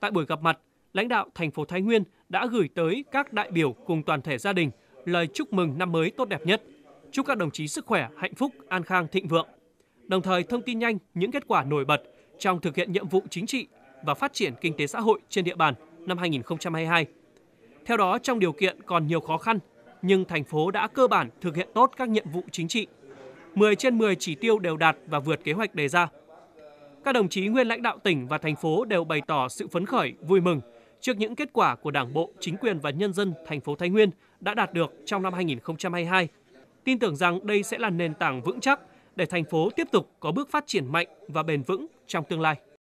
Tại buổi gặp mặt, lãnh đạo thành phố Thái Nguyên đã gửi tới các đại biểu cùng toàn thể gia đình lời chúc mừng năm mới tốt đẹp nhất. Chúc các đồng chí sức khỏe, hạnh phúc, an khang, thịnh vượng. Đồng thời thông tin nhanh những kết quả nổi bật trong thực hiện nhiệm vụ chính trị và phát triển kinh tế xã hội trên địa bàn năm 2022. Theo đó, trong điều kiện còn nhiều khó khăn, nhưng thành phố đã cơ bản thực hiện tốt các nhiệm vụ chính trị. 10 trên 10 chỉ tiêu đều đạt và vượt kế hoạch đề ra. Các đồng chí nguyên lãnh đạo tỉnh và thành phố đều bày tỏ sự phấn khởi, vui mừng trước những kết quả của Đảng bộ, chính quyền và nhân dân thành phố Thái Nguyên đã đạt được trong năm 2022. Tin tưởng rằng đây sẽ là nền tảng vững chắc để thành phố tiếp tục có bước phát triển mạnh và bền vững trong tương lai.